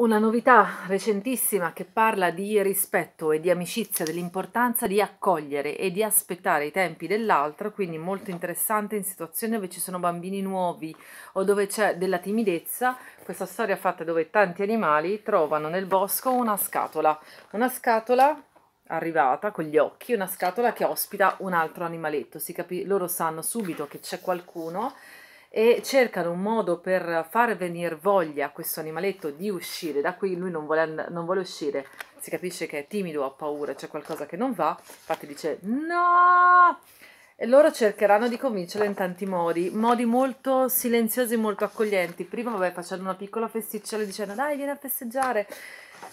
Una novità recentissima che parla di rispetto e di amicizia, dell'importanza di accogliere e di aspettare i tempi dell'altro, quindi molto interessante in situazioni dove ci sono bambini nuovi o dove c'è della timidezza. Questa storia fatta dove tanti animali trovano nel bosco una scatola, una scatola arrivata con gli occhi, una scatola che ospita un altro animaletto. Si capi- loro sanno subito che c'è qualcuno e cercano un modo per far venire voglia a questo animaletto di uscire da qui, lui non vuole, non vuole, uscire, si capisce che è timido, ha paura, c'è qualcosa che non va, infatti dice no! E loro cercheranno di convincerlo in tanti modi, modi molto silenziosi molto accoglienti. Prima, vabbè, facendo una piccola festicciola dicendo dai, vieni a festeggiare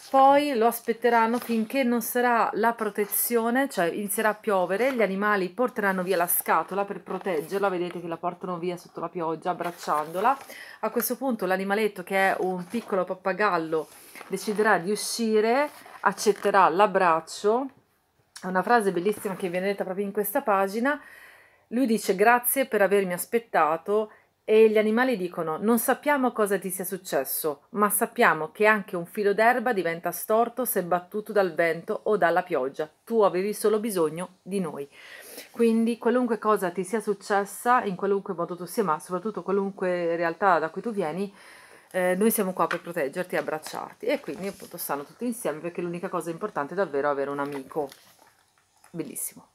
poi lo aspetteranno finché non sarà la protezione, cioè inizierà a piovere, gli animali porteranno via la scatola per proteggerla, vedete che la portano via sotto la pioggia abbracciandola. A questo punto l'animaletto che è un piccolo pappagallo deciderà di uscire, accetterà l'abbraccio. È una frase bellissima che viene detta proprio in questa pagina. Lui dice grazie per avermi aspettato e gli animali dicono: Non sappiamo cosa ti sia successo, ma sappiamo che anche un filo d'erba diventa storto se battuto dal vento o dalla pioggia. Tu avevi solo bisogno di noi. Quindi, qualunque cosa ti sia successa, in qualunque modo tu sia, ma soprattutto qualunque realtà da cui tu vieni, eh, noi siamo qua per proteggerti e abbracciarti. E quindi, appunto, stanno tutti insieme perché l'unica cosa importante è davvero avere un amico. Bellissimo.